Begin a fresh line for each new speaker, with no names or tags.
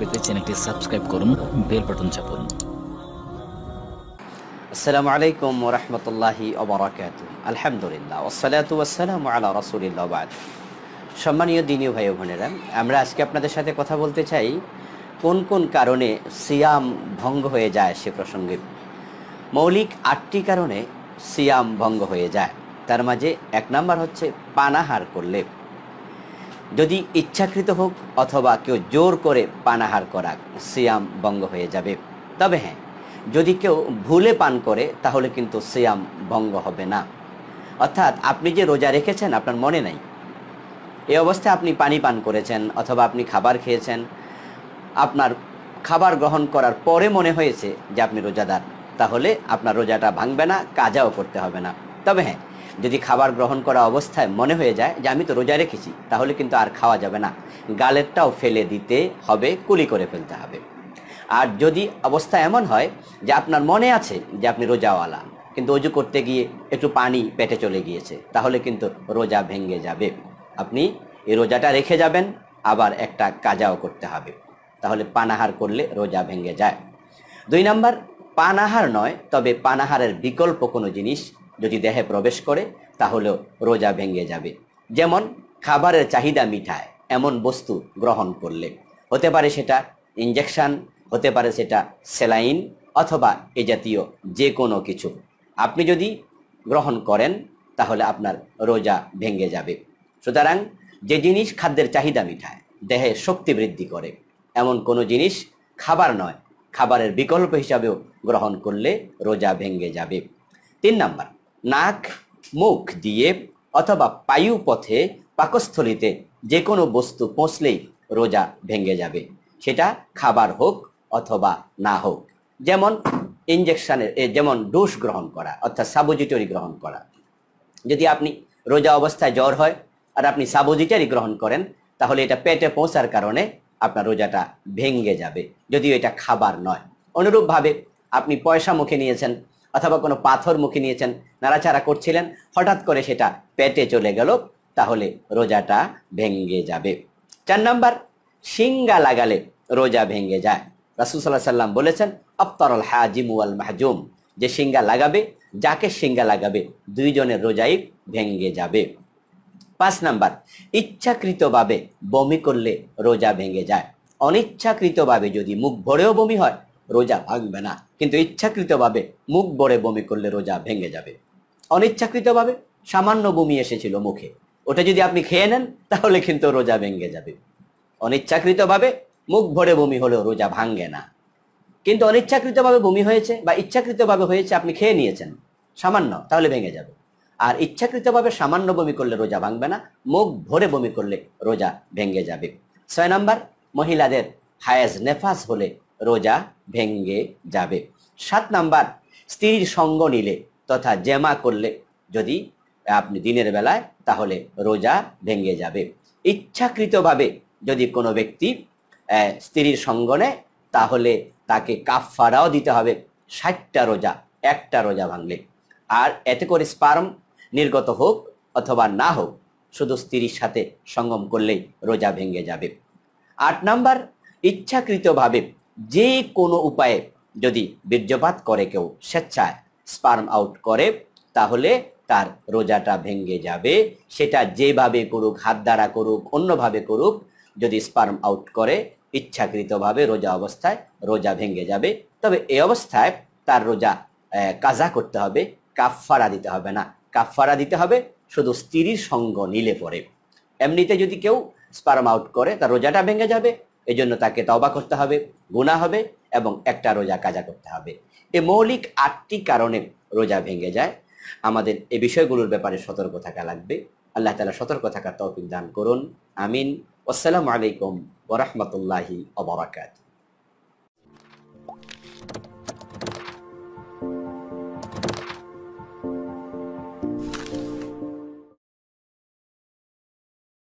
video পেতে চ্যানেলটি subscribe করুন বেল বাটন চাপুন আসসালামু আলাইকুম রহমতুল্লাহি ওবরাকাত আলহামদুলিল্লাহ ওসালাত ওয়াসালাম আলা রসুলিল্লাহ বাদ সম্মানীয় দিনীয় ভাই বোনেরা আমরা আজকে আপনাদের সাথে কথা বলতে চাই কোন কোন কারণে সিয়াম ভঙ্গ হয়ে যায় সে প্রসঙ্গে মৌলিক আটটি কারণে সিয়াম ভঙ্গ হয়ে যায় তার মাঝে এক নাম্বার হচ্ছে পানাহার করলে যদি ইচ্ছাকৃত হোক অথবা কেউ জোর করে পানাহার করাক সিয়াম বঙ্গ হয়ে যাবে তবে হ্যাঁ যদি কেউ ভুলে পান করে তাহলে কিন্তু সিয়াম ভঙ্গ হবে না অর্থাৎ আপনি যে রোজা রেখেছেন আপনার মনে নাই এ অবস্থায় আপনি পানি পান করেছেন অথবা আপনি খাবার খেয়েছেন আপনার খাবার গ্রহণ করার পরে মনে হয়েছে যে আপনি রোজাদার তাহলে আপনার রোজাটা ভাঙবে না কাজাও করতে হবে না তবে হ্যাঁ যদি খাবার গ্রহণ করা অবস্থায় মনে হয়ে যায় যে আমি তো রোজা রেখেছি তাহলে কিন্তু আর খাওয়া যাবে না গালেরটাও ফেলে দিতে হবে কুলি করে ফেলতে হবে আর যদি অবস্থা এমন হয় যে আপনার মনে আছে যে আপনি রোজাওয়ালা কিন্তু অজু করতে গিয়ে একটু পানি পেটে চলে গিয়েছে তাহলে কিন্তু রোজা ভেঙে যাবে আপনি এই রোজাটা রেখে যাবেন আবার একটা কাজাও করতে হবে তাহলে পানাহার করলে রোজা ভেঙে যায় দুই নাম্বার পানাহার নয় তবে পানাহারের বিকল্প কোনো জিনিস যদি দেহে প্রবেশ করে তাহলেও রোজা ভেঙে যাবে যেমন খাবারের চাহিদা মিঠায় এমন বস্তু গ্রহণ করলে হতে পারে সেটা ইঞ্জেকশান হতে পারে সেটা সেলাইন অথবা এ জাতীয় যে কোনো কিছু আপনি যদি গ্রহণ করেন তাহলে আপনার রোজা ভেঙে যাবে সুতরাং যে জিনিস খাদ্যের চাহিদা মিঠায় দেহে শক্তি বৃদ্ধি করে এমন কোনো জিনিস খাবার নয় খাবারের বিকল্প হিসাবেও গ্রহণ করলে রোজা ভেঙে যাবে তিন নাম্বার নাক মুখ দিয়ে অথবা পায়ু পথে পাকস্থলীতে যে কোনো বস্তু পৌঁছলেই রোজা ভেঙে যাবে সেটা খাবার হোক অথবা না হোক যেমন ইঞ্জেকশনের যেমন ডোস গ্রহণ করা অর্থাৎ সাবোজিটরি গ্রহণ করা যদি আপনি রোজা অবস্থায় জ্বর হয় আর আপনি সাবোজিটারি গ্রহণ করেন তাহলে এটা পেটে পৌঁছার কারণে আপনার রোজাটা ভেঙ্গে যাবে যদিও এটা খাবার নয় অনুরূপভাবে আপনি পয়সা মুখে নিয়েছেন অথবা কোনো পাথর মুখে নিয়েছেন নাড়াচাড়া করছিলেন হঠাৎ করে সেটা পেটে চলে গেল তাহলে রোজাটা ভেঙ্গে যাবে চার নম্বর সিঙ্গা লাগালে রোজা ভেঙ্গে যায় রাসুসাল্লাহ সাল্লাম বলেছেন আফতারল হাজিম ওয়াল মাহজুম যে সিঙ্গা লাগাবে যাকে সিঙ্গা লাগাবে দুইজনের রোজাই ভেঙ্গে যাবে পাঁচ নাম্বার ইচ্ছাকৃতভাবে বমি করলে রোজা ভেঙ্গে যায় অনিচ্ছাকৃতভাবে যদি মুখ ভরেও বমি হয় রোজা ভাঙবে না কিন্তু ইচ্ছাকৃতভাবে মুখ বড়ে বমি করলে রোজা ভেঙে যাবে অনিচ্ছাকৃতভাবে সামান্য বমি এসেছিল মুখে ওটা যদি আপনি খেয়ে নেন তাহলে কিন্তু রোজা ভেঙে যাবে অনিচ্ছাকৃতভাবে মুখ ভরে বমি হলেও রোজা ভাঙ্গে না কিন্তু অনিচ্ছাকৃতভাবে বমি হয়েছে বা ইচ্ছাকৃতভাবে হয়েছে আপনি খেয়ে নিয়েছেন সামান্য তাহলে ভেঙে যাবে আর ইচ্ছাকৃতভাবে সামান্য বমি করলে রোজা ভাঙবে না মুখ ভরে বমি করলে রোজা ভেঙে যাবে ছয় নম্বর মহিলাদের হায়েজ নেফাস হলে রোজা ভেঙ্গে যাবে সাত নাম্বার স্ত্রীর সঙ্গ নিলে তথা জেমা করলে যদি আপনি দিনের বেলায় তাহলে রোজা ভেঙ্গে যাবে ইচ্ছাকৃতভাবে যদি কোনো ব্যক্তি স্ত্রীর সঙ্গ নেয় তাহলে তাকে কাফারাও দিতে হবে ষাটটা রোজা একটা রোজা ভাঙলে আর এতে করে স্পার্ম নির্গত হোক অথবা না হোক শুধু স্ত্রীর সাথে সঙ্গম করলেই রোজা ভেঙ্গে যাবে আট নাম্বার ইচ্ছাকৃতভাবে যে কোনো উপায়ে যদি বীর্যপাত করে কেউ স্বেচ্ছায় স্পার্ম আউট করে তাহলে তার রোজাটা ভেঙ্গে যাবে সেটা যেভাবে করুক হাত দ্বারা করুক অন্যভাবে করুক যদি স্পার্ম আউট করে ইচ্ছাকৃতভাবে রোজা অবস্থায় রোজা ভেঙ্গে যাবে তবে এ অবস্থায় তার রোজা কাজা করতে হবে কাফফারা দিতে হবে না কাফফারা দিতে হবে শুধু স্ত্রীর সঙ্গ নিলে পরে এমনিতে যদি কেউ স্পার্ম আউট করে তার রোজাটা ভেঙে যাবে এই জন্য তাকে তবা করতে হবে গুণা হবে এবং একটা রোজা কাজা করতে হবে এ মৌলিক আটটি কারণে রোজা ভেঙে যায় আমাদের এই বিষয়গুলোর ব্যাপারে সতর্ক থাকা লাগবে আল্লাহ তালা সতর্ক থাকার তৌফিক দান করুন আমিন আসসালামু আলাইকুম ওরহমতুল্লাহি অবরাকাত